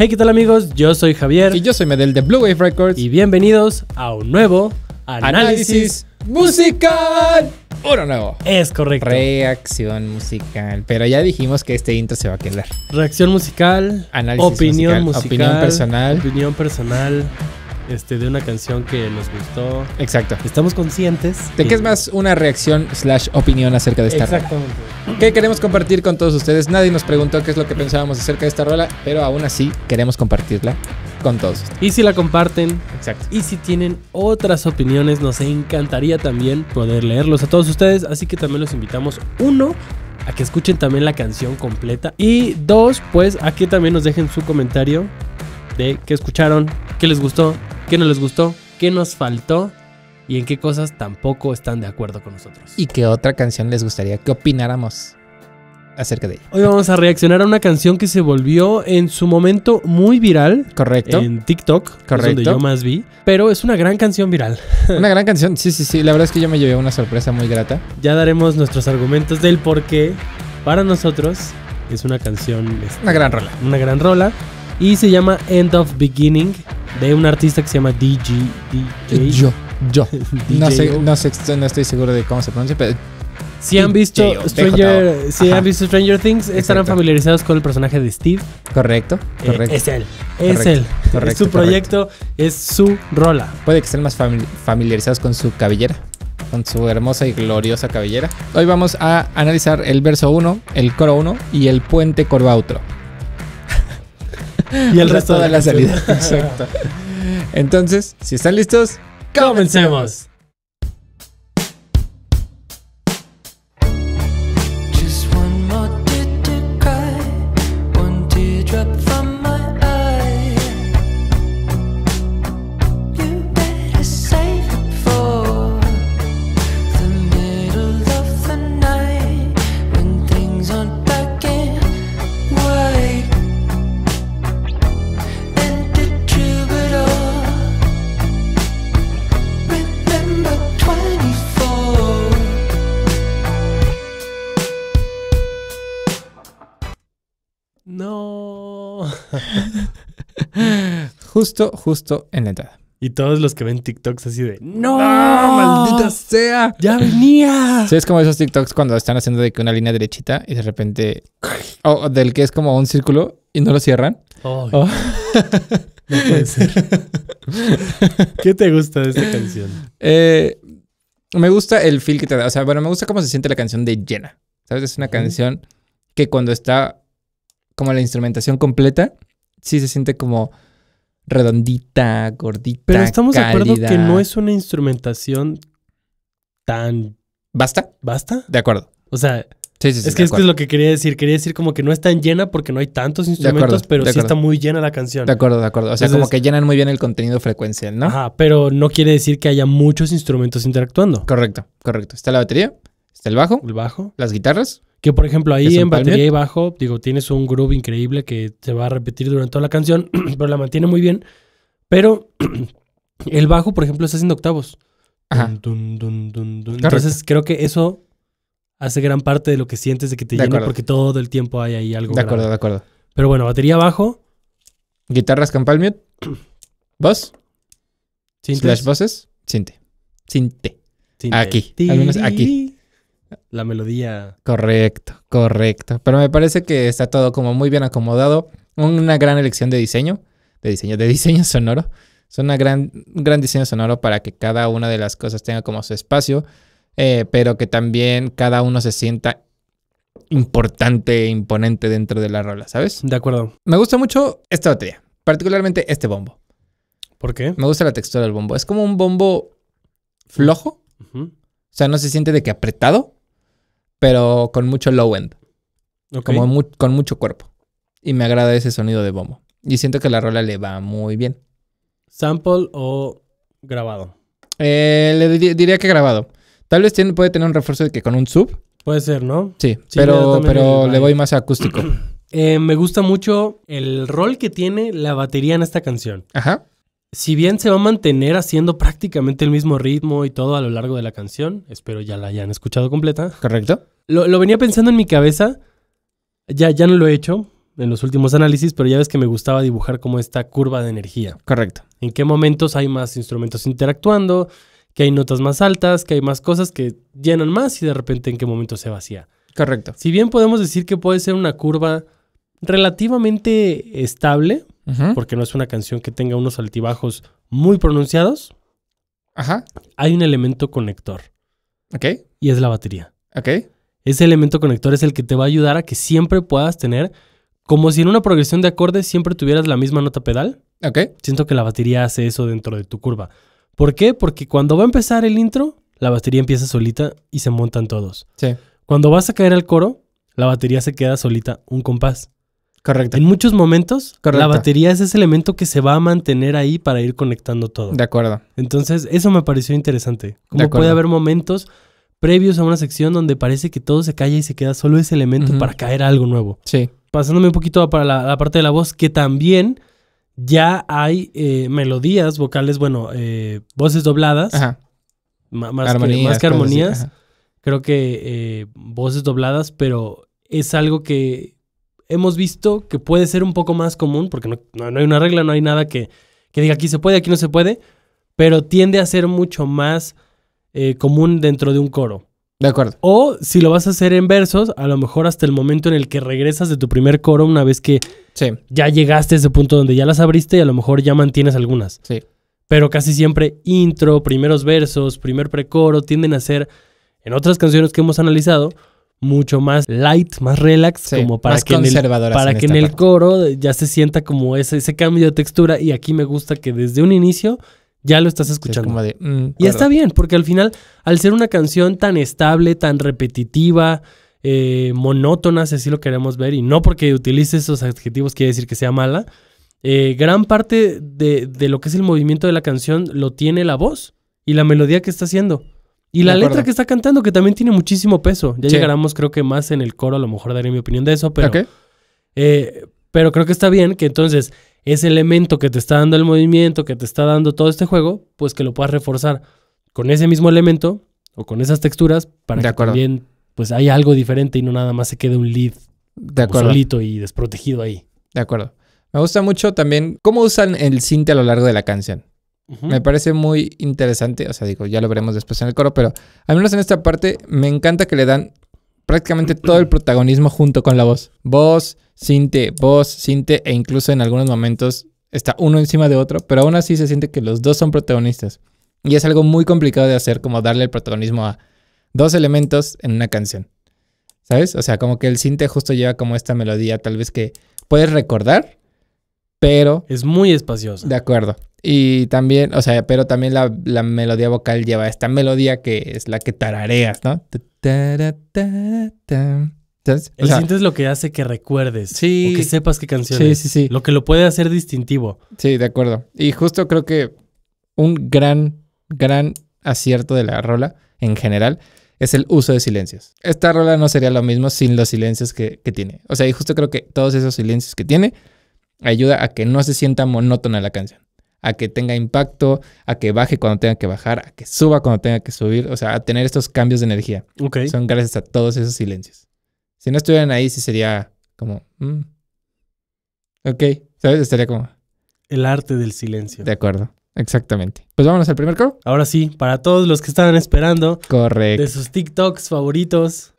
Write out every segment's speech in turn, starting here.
Hey, ¿qué tal amigos? Yo soy Javier. Y yo soy Medel de Blue Wave Records. Y bienvenidos a un nuevo análisis, musical. Uno nuevo. Es correcto. Reacción musical. Pero ya dijimos que este intro se va a quedar. Reacción musical. Análisis opinión musical, musical, Opinión personal. Opinión personal. Este, de una canción que nos gustó. Exacto. Estamos conscientes. De que es más una reacción slash opinión acerca de esta Exactamente. Que queremos compartir con todos ustedes. Nadie nos preguntó qué es lo que pensábamos acerca de esta rola, pero aún así queremos compartirla con todos. Y si la comparten, exacto. Y si tienen otras opiniones, nos encantaría también poder leerlos a todos ustedes. Así que también los invitamos uno a que escuchen también la canción completa y dos, pues aquí también nos dejen su comentario de qué escucharon, qué les gustó, qué no les gustó, qué nos faltó y en qué cosas tampoco están de acuerdo con nosotros. Y qué otra canción les gustaría que opináramos acerca de ella. Hoy vamos a reaccionar a una canción que se volvió en su momento muy viral. Correcto. En TikTok. Correcto. donde yo más vi. Pero es una gran canción viral. Una gran canción. Sí, sí, sí. La verdad es que yo me llevé una sorpresa muy grata. Ya daremos nuestros argumentos del por qué para nosotros es una canción. Este, una gran rola. Una gran rola. Y se llama End of Beginning de un artista que se llama DJ. DJ. Yo, yo. no, sé, no, estoy seguro de cómo se pronuncia, pero si han visto Stranger, si han visto Stranger Things, estarán familiarizados con el personaje de Steve. Correcto, eh, correcto. es él, es él. es su proyecto, es su rola. Puede que estén más familiarizados con su cabellera, con su hermosa y gloriosa cabellera. Hoy vamos a analizar el verso 1, el coro 1 y el puente corva otro y el resto de la salida. Exacto. Entonces, si están listos, comencemos. Justo, justo en la entrada. Y todos los que ven TikToks así de ¡No! ¡Ah, ¡Maldita sea! ¡Ya venía! Sí, es como esos TikToks cuando están haciendo de que una línea derechita y de repente. O del que es como un círculo y no lo cierran. Oh. No puede ser. ¿Qué te gusta de esta canción? Eh, me gusta el feel que te da. O sea, bueno, me gusta cómo se siente la canción de Jenna. ¿Sabes? Es una canción que cuando está como la instrumentación completa, sí se siente como redondita, gordita. Pero estamos de acuerdo que no es una instrumentación tan. ¿Basta? ¿Basta? De acuerdo. O sea. Sí, sí, es que esto es lo que quería decir. Quería decir como que no es tan llena porque no hay tantos instrumentos, pero sí está muy llena la canción. De acuerdo, de acuerdo. O sea, como que llenan muy bien el contenido frecuencial, ¿no? Ajá, pero no quiere decir que haya muchos instrumentos interactuando. Correcto, correcto. Está la batería, está el bajo. El bajo. Las guitarras. Que por ejemplo ahí en batería y bajo, digo, tienes un groove increíble que se va a repetir durante toda la canción, pero la mantiene muy bien. Pero el bajo, por ejemplo, está haciendo octavos. Ajá. Entonces creo que eso hace gran parte de lo que sientes de que te llega porque todo el tiempo hay ahí algo. De acuerdo, de acuerdo. Pero bueno, batería bajo. Guitarras campal mute. Voz. Slash voces. Sinte. Sinte. Aquí. Al menos aquí la melodía. Correcto, correcto. Pero me parece que está todo como muy bien acomodado. Una gran elección de diseño, de diseño, de diseño sonoro. Es una gran, un gran diseño sonoro para que cada una de las cosas tenga como su espacio, eh, pero que también cada uno se sienta importante, e imponente dentro de la rola, ¿sabes? De acuerdo. Me gusta mucho esta batería, particularmente este bombo. ¿Por qué? Me gusta la textura del bombo. Es como un bombo flojo. O sea, no se siente de que apretado, pero con mucho low end. Como con mucho cuerpo. Y me agrada ese sonido de bombo. Y siento que la rola le va muy bien. ¿Sample o grabado? Eh, le diría que grabado. Tal vez puede tener un refuerzo de que con un sub. Puede ser, ¿no? Sí, sí pero, le voy más acústico. Eh, me gusta mucho el rol que tiene la batería en esta canción. Ajá si bien se va a mantener haciendo prácticamente el mismo ritmo y todo a lo largo de la canción, espero ya la hayan escuchado completa. Correcto. Lo, venía pensando en mi cabeza, ya, ya no lo he hecho en los últimos análisis, pero ya ves que me gustaba dibujar como esta curva de energía. Correcto. ¿En qué momentos hay más instrumentos interactuando? que hay notas más altas, que hay más cosas que llenan más y de repente en qué momento se vacía. Correcto. Si bien podemos decir que puede ser una curva relativamente estable, porque no es una canción que tenga unos altibajos muy pronunciados, Ajá. hay un elemento conector. Ok. Y es la batería. Ok. Ese elemento conector es el que te va a ayudar a que siempre puedas tener, como si en una progresión de acordes siempre tuvieras la misma nota pedal. Ok. Siento que la batería hace eso dentro de tu curva. ¿Por qué? Porque cuando va a empezar el intro, la batería empieza solita y se montan todos. Sí. Cuando vas a caer al coro, la batería se queda solita un compás. Correcto. En muchos momentos, la batería es ese elemento que se va a mantener ahí para ir conectando todo. De acuerdo. Entonces, eso me pareció interesante. Como puede haber momentos previos a una sección donde parece que todo se calla y se queda solo ese elemento para caer algo nuevo. Sí. Pasándome un poquito para la, parte de la voz, que también ya hay eh, melodías vocales, bueno, eh, voces dobladas, ajá. Más, que, armonías, creo que eh, voces dobladas, pero es algo que hemos visto que puede ser un poco más común, porque no, hay una regla, no hay nada que, diga aquí se puede, aquí no se puede, pero tiende a ser mucho más eh, común dentro de un coro. De acuerdo. O si lo vas a hacer en versos, a lo mejor hasta el momento en el que regresas de tu primer coro, una vez que sí. ya llegaste a ese punto donde ya las abriste y a lo mejor ya mantienes algunas. Sí. Pero casi siempre intro, primeros versos, primer precoro, tienden a ser, en otras canciones que hemos analizado, mucho más light, más relax, como para que en el, para que en el coro ya se sienta como ese, ese cambio de textura y aquí me gusta que desde un inicio ya lo estás escuchando. Mm, y está bien, porque al final, al ser una canción tan estable, tan repetitiva, eh, monótona, si así lo queremos ver, y no porque utilice esos adjetivos quiere decir que sea mala, eh, gran parte de, de, lo que es el movimiento de la canción lo tiene la voz y la melodía que está haciendo. Y la letra que está cantando, que también tiene muchísimo peso. Ya llegaremos, creo que más en el coro, a lo mejor daré mi opinión de eso, pero. Eh, pero creo que está bien que entonces ese elemento que te está dando el movimiento, que te está dando todo este juego, pues que lo puedas reforzar con ese mismo elemento o con esas texturas para que también pues haya algo diferente y no nada más se quede un lead solito y desprotegido ahí. De acuerdo. Me gusta mucho también cómo usan el cinte a lo largo de la canción. Me parece muy interesante, o sea, digo, ya lo veremos después en el coro, pero al menos en esta parte me encanta que le dan prácticamente todo el protagonismo junto con la voz. Voz, sinte, voz, sinte e incluso en algunos momentos está uno encima de otro, pero aún así se siente que los dos son protagonistas. Y es algo muy complicado de hacer, como darle el protagonismo a dos elementos en una canción. ¿Sabes? O sea, como que el sinte justo lleva como esta melodía, tal vez que puedes recordar, pero... Es muy espacioso. De acuerdo. Y también, o sea, pero también la, melodía vocal lleva esta melodía que es la que tarareas, ¿no? el o es lo que hace que recuerdes. Sí. O que sepas qué canción sí, es. Sí, sí, Lo que lo puede hacer distintivo. Sí, de acuerdo. Y justo creo que un gran, gran acierto de la rola en general es el uso de silencios. Esta rola no sería lo mismo sin los silencios que, que tiene. O sea, y justo creo que todos esos silencios que tiene ayuda a que no se sienta monótona la canción, a que tenga impacto, a que baje cuando tenga que bajar, a que suba cuando tenga que subir, o sea, a tener estos cambios de energía. Son gracias a todos esos silencios. Si no estuvieran ahí, sí sería como, mm". ok, ¿sabes? Estaría como... El arte del silencio. De acuerdo. Exactamente. Pues vámonos al primer coro. Ahora sí, para todos los que estaban esperando. Correcto. De sus TikToks favoritos.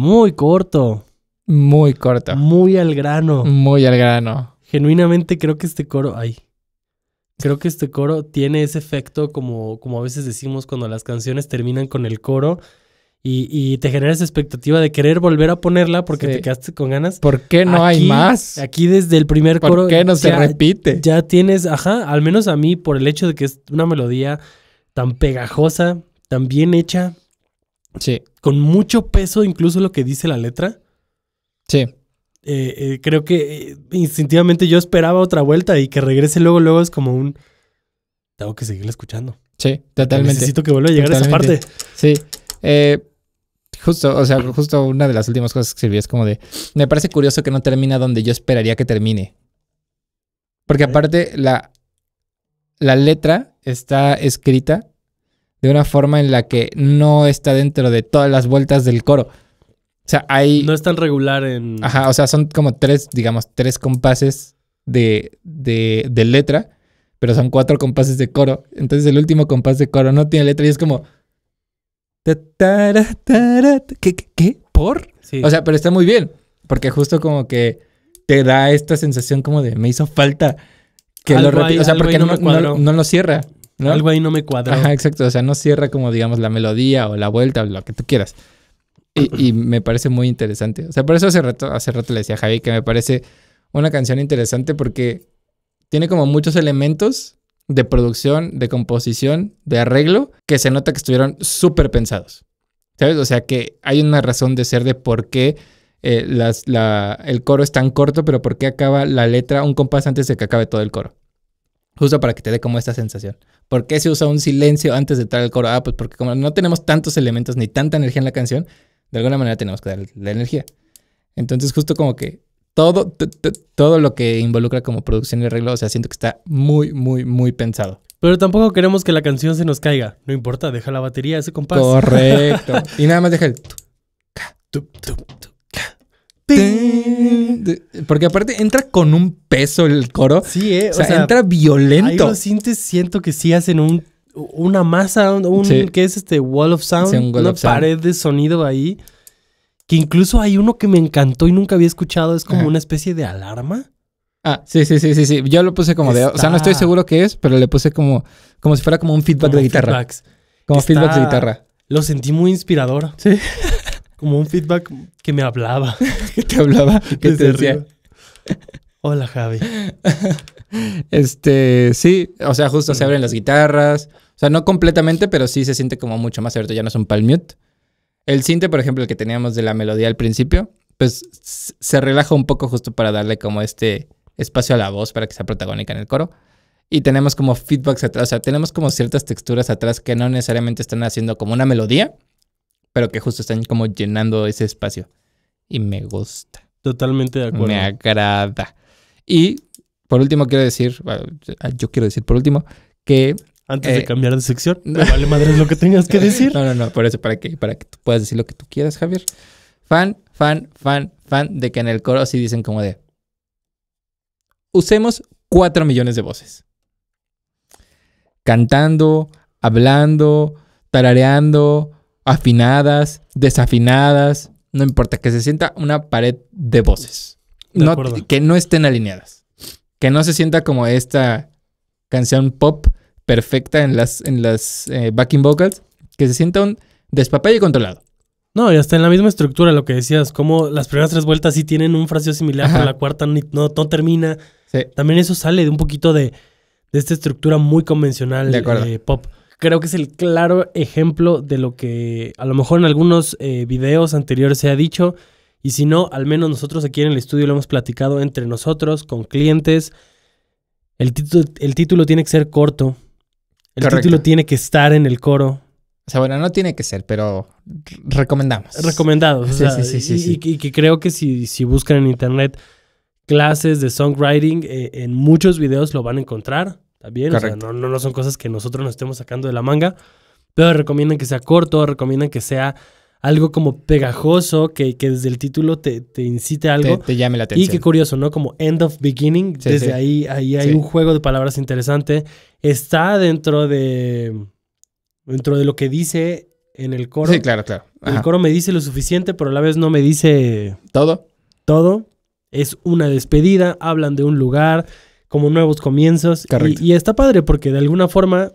Muy corto. Muy corto. Muy al grano. Muy al grano. Genuinamente creo que este coro. Ay. Creo que este coro tiene ese efecto, como, como a veces decimos cuando las canciones terminan con el coro. Y, te genera esa expectativa de querer volver a ponerla porque te quedaste con ganas. ¿Por qué no hay más? Aquí desde el primer coro. ¿Por qué no se repite? Ya tienes, ajá, al menos a mí, por el hecho de que es una melodía tan pegajosa, tan bien hecha, Sí. Con mucho peso, incluso lo que dice la letra. Sí. Eh, eh, creo que eh, instintivamente yo esperaba otra vuelta y que regrese luego, luego es como un... Tengo que seguirla escuchando. Sí, totalmente. Necesito que vuelva a llegar a esa parte. Sí. justo, o sea, justo una de las últimas cosas que sirvió es como de, me parece curioso que no termina donde yo esperaría que termine. Porque aparte la, la letra está escrita de una forma en la que no está dentro de todas las vueltas del coro. O sea, hay... No es tan regular en... Ajá, o sea, son como tres, digamos, tres compases de, letra, pero son cuatro compases de coro. Entonces el último compás de coro no tiene letra y es como... ¿Qué? ¿Qué? qué? por O sea, pero está muy bien, porque justo como que te da esta sensación como de me hizo falta que lo repita. O sea, porque no, lo cierra. Algo ahí no me cuadra. Ajá, exacto. O sea, no cierra como, digamos, la melodía o la vuelta o lo que tú quieras. Y, me parece muy interesante. O sea, por eso hace rato, le decía a Javi que me parece una canción interesante porque tiene como muchos elementos de producción, de composición, de arreglo, que se nota que estuvieron súper pensados. ¿Sabes? O sea, que hay una razón de ser de por qué eh, el coro es tan corto, pero por qué acaba la letra un compás antes de que acabe todo el coro. Justo para que te dé como esta sensación. ¿Por qué se usa un silencio antes de entrar al coro? Ah, pues porque como no tenemos tantos elementos ni tanta energía en la canción, de alguna manera tenemos que dar la energía. Entonces, justo como que todo, todo lo que involucra como producción y arreglo, o sea, siento que está muy, muy, muy pensado. Pero tampoco queremos que la canción se nos caiga. No importa, deja la batería ese compás. Correcto. y nada más deja el... Porque aparte entra con un peso el coro. Sí, eh. O, sea, entra violento. Ahí lo sientes, siento que sí hacen un, una masa, un, ¿qué es este? Wall of Sound. una pared de sonido ahí. Que incluso hay uno que me encantó y nunca había escuchado. Es como ah. una especie de alarma. Ah, sí, sí, sí, sí, sí. Yo lo puse como de... O sea, no estoy seguro qué es, pero le puse como... Como si fuera como un feedback de guitarra. Como feedback de guitarra. Lo sentí muy inspirador. Sí. como un feedback que me hablaba. que te hablaba, que te decía. Hola, Javi. este, sí, o sea, justo se abren las guitarras. O sea, no completamente, pero sí se siente como mucho más abierto. Ya no es un palmute. El cinte, por ejemplo, el que teníamos de la melodía al principio, pues se relaja un poco justo para darle como este espacio a la voz para que sea protagónica en el coro. Y tenemos como feedbacks atrás, o sea, tenemos como ciertas texturas atrás que no necesariamente están haciendo como una melodía, pero que justo están como llenando ese espacio. Y me gusta. Totalmente de acuerdo. Me agrada. Y por último quiero decir, ah, yo quiero decir por último que... Antes de eh, cambiar de sección, no. vale madre lo que tengas que decir. No, no, no, por eso, para que, para que tú puedas decir lo que tú quieras, Javier. Fan, fan, fan, fan de que en el coro sí dicen como de... Usemos cuatro millones de voces. Cantando, hablando, tarareando, afinadas, desafinadas, no importa, que se sienta una pared de voces. que no estén alineadas. Que no se sienta como esta canción pop perfecta en las, en las eh, backing vocals, que se sienta un y controlado. No, y hasta en la misma estructura, lo que decías, como las primeras tres vueltas sí tienen un fraseo similar, pero la cuarta no, termina. También eso sale de un poquito de, de esta estructura muy convencional de eh, pop creo que es el claro ejemplo de lo que a lo mejor en algunos eh, videos anteriores se ha dicho. Y si no, al menos nosotros aquí en el estudio lo hemos platicado entre nosotros, con clientes. El, título, tiene que ser corto. El título tiene que estar en el coro. O sea, bueno, no tiene que ser, pero recomendamos. Recomendados. Sí, sí, sí, y, que creo que si, si buscan en internet clases de songwriting, eh, en muchos videos lo van a encontrar también. O sea, no, no, son cosas que nosotros nos estemos sacando de la manga, pero recomiendan que sea corto, recomiendan que sea algo como pegajoso, que, que desde el título te, te incite a algo. Te, te, llame la atención. Y qué curioso, ¿no? Como end of beginning, desde ahí, ahí hay un juego de palabras interesante. Está dentro de, dentro de lo que dice en el coro. Sí, claro, claro. El coro me dice lo suficiente, pero a la vez no me dice... Todo. Todo. Es una despedida, hablan de un lugar, como nuevos comienzos. Y, está padre porque de alguna forma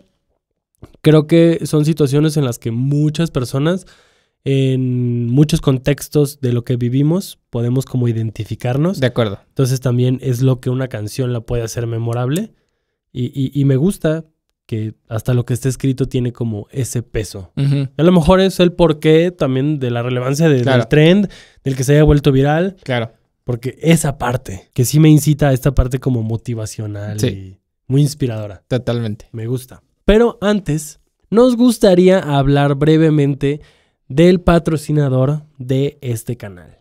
creo que son situaciones en las que muchas personas en muchos contextos de lo que vivimos podemos como identificarnos. De acuerdo. Entonces también es lo que una canción la puede hacer memorable y, y, me gusta que hasta lo que está escrito tiene como ese peso. A lo mejor es el porqué también de la relevancia del trend, del que se haya vuelto viral. Claro. Porque esa parte, que sí me incita a esta parte como motivacional y muy inspiradora. Totalmente. Me gusta. Pero antes, nos gustaría hablar brevemente del patrocinador de este canal.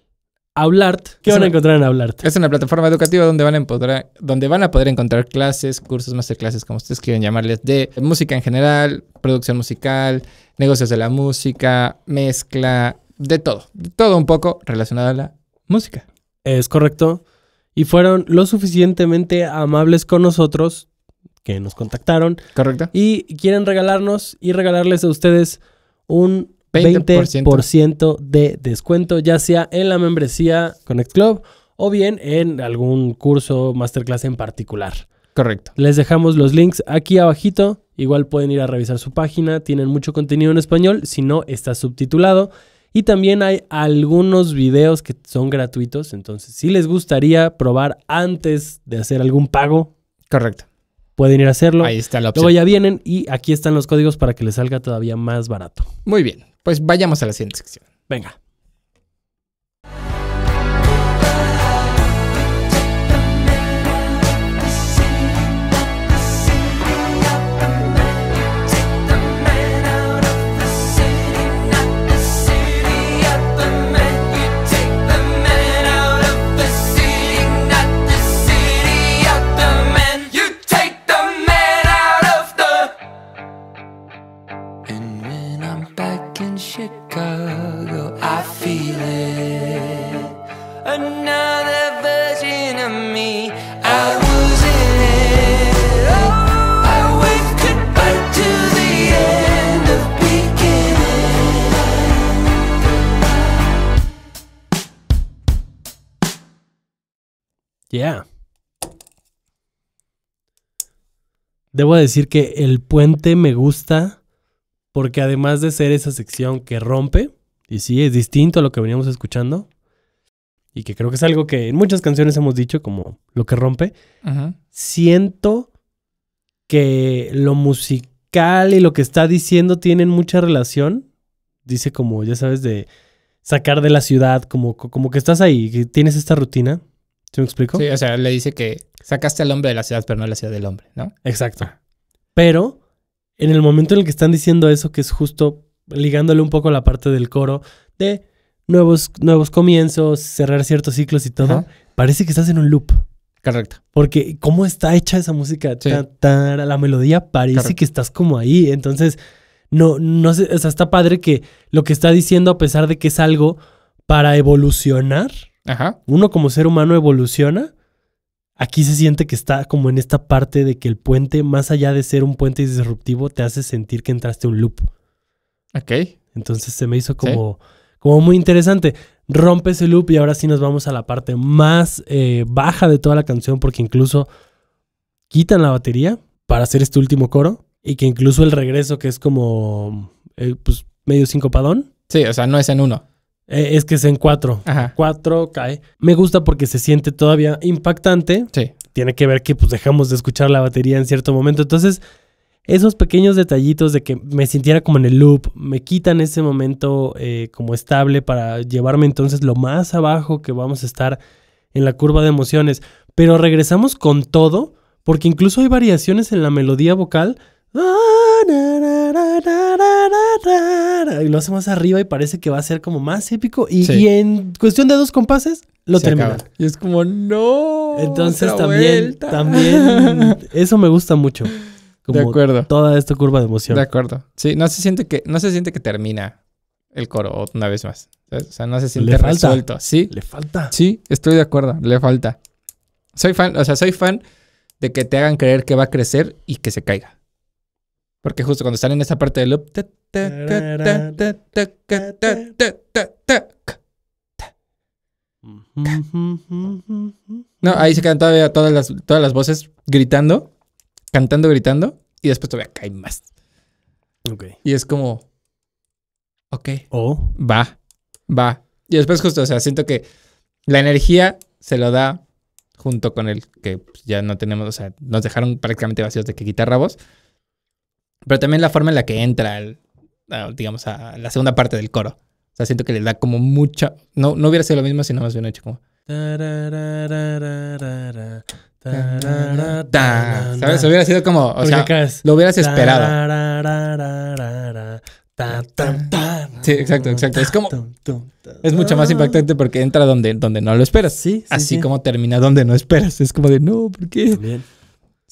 Hablart. ¿Qué van a encontrar en Hablart? Es una plataforma educativa donde van, a poder, donde van a poder encontrar clases, cursos, masterclasses, como ustedes quieren llamarles, de música en general, producción musical, negocios de la música, mezcla, de todo. todo un poco relacionado a la música. Es correcto. Y fueron lo suficientemente amables con nosotros que nos contactaron. Correcto. Y quieren regalarnos y regalarles a ustedes un 20%, de descuento, ya sea en la membresía Connect Club o bien en algún curso, masterclass en particular. Correcto. Les dejamos los links aquí abajito. Igual pueden ir a revisar su página. Tienen mucho contenido en español. Si no, está subtitulado. Y también hay algunos videos que son gratuitos, entonces si les gustaría probar antes de hacer algún pago. Correcto. Pueden ir a hacerlo. Ahí está la opción. Luego ya vienen y aquí están los códigos para que les salga todavía más barato. Muy bien, pues vayamos a la siguiente sección. Venga. Debo decir que el puente me gusta porque además de ser esa sección que rompe, y sí, es distinto a lo que veníamos escuchando, y que creo que es algo que en muchas canciones hemos dicho como lo que rompe, siento que lo musical y lo que está diciendo tienen mucha relación. Dice como, ya sabes, de sacar de la ciudad, como, como que estás ahí, que tienes esta rutina. ¿Te me explico? Sí, o sea, le dice que sacaste al hombre de la ciudad, pero no la ciudad del hombre, ¿no? Exacto. Pero en el momento en el que están diciendo eso, que es justo ligándole un poco la parte del coro de nuevos, nuevos comienzos, cerrar ciertos ciclos y todo, parece que estás en un loop. Correcto. Porque cómo está hecha esa música, la melodía parece que estás como ahí. Entonces, no, no sé, o sea, está padre que lo que está diciendo, a pesar de que es algo para evolucionar, Ajá. Uno como ser humano evoluciona. Aquí se siente que está como en esta parte de que el puente, más allá de ser un puente disruptivo, te hace sentir que entraste a un loop. Ok. Entonces se me hizo como, como muy interesante. Rompe ese loop y ahora sí nos vamos a la parte más eh, baja de toda la canción porque incluso quitan la batería para hacer este último coro y que incluso el regreso que es como eh, pues medio cincopadón. Sí, o sea, no es en uno. Eh, es que es en 4. Cuatro, cae. Me gusta porque se siente todavía impactante. Sí. Tiene que ver que pues dejamos de escuchar la batería en cierto momento. Entonces, esos pequeños detallitos de que me sintiera como en el loop, me quitan ese momento eh, como estable para llevarme entonces lo más abajo que vamos a estar en la curva de emociones. Pero regresamos con todo, porque incluso hay variaciones en la melodía vocal y lo hace más arriba y parece que va a ser como más épico. Y, en cuestión de dos compases, lo termina. Y es como, no. Entonces también, también, eso me gusta mucho. Como de acuerdo. Toda esta curva de emoción. De acuerdo. Sí, no se siente que, no se siente que termina el coro una vez más. O sea, no se siente resuelto. Sí. Le falta. Sí, estoy de acuerdo. Le falta. Soy fan, o sea, soy fan de que te hagan creer que va a crecer y que se caiga. Porque justo cuando están en esa parte del loop. No, ahí se quedan todavía todas las, todas las voces gritando, cantando, gritando, y después todavía cae más. Okay. Y es como, ok. Va, va. Y después justo, o sea, siento que la energía se lo da junto con el que ya no tenemos, o sea, nos dejaron prácticamente vacíos de que guitarra voz. Pero también la forma en la que entra, el, digamos, a la segunda parte del coro. O sea, siento que le da como mucha. No, no hubiera sido lo mismo si no más bien hecho como. ¿Sabes? Hubiera sido como. lo hubieras esperado. Sí, exacto, exacto. Es como. Es mucho más impactante porque entra donde, donde no lo esperas. Sí. Así como termina donde no esperas. Es como de, no, ¿por qué?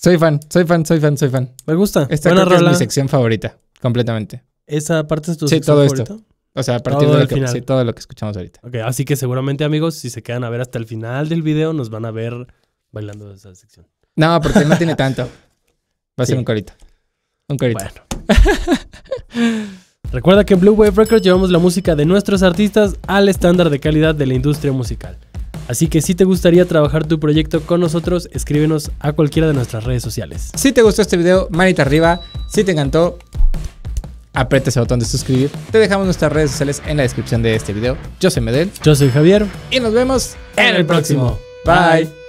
Soy fan, soy fan, soy fan, soy fan. Me gusta. Esta es mi sección favorita, completamente. ¿Esa parte es tu sí, todo esto. O sea, a partir Todo de lo que, final. sí, todo lo que escuchamos ahorita. Ok, así que seguramente, amigos, si se quedan a ver hasta el final del video, nos van a ver bailando esa sección. No, porque no tiene tanto. Va a ser un corito. Un corito. Bueno. Recuerda que en Blue Wave Records llevamos la música de nuestros artistas al estándar de calidad de la industria musical. Así que si te gustaría trabajar tu proyecto con nosotros, escríbenos a cualquiera de nuestras redes sociales. Si te gustó este video, manita arriba. Si te encantó, aprieta ese botón de suscribir. Te dejamos nuestras redes sociales en la descripción de este video. Yo soy Medel. Yo soy Javier. Y nos vemos en el próximo. Bye.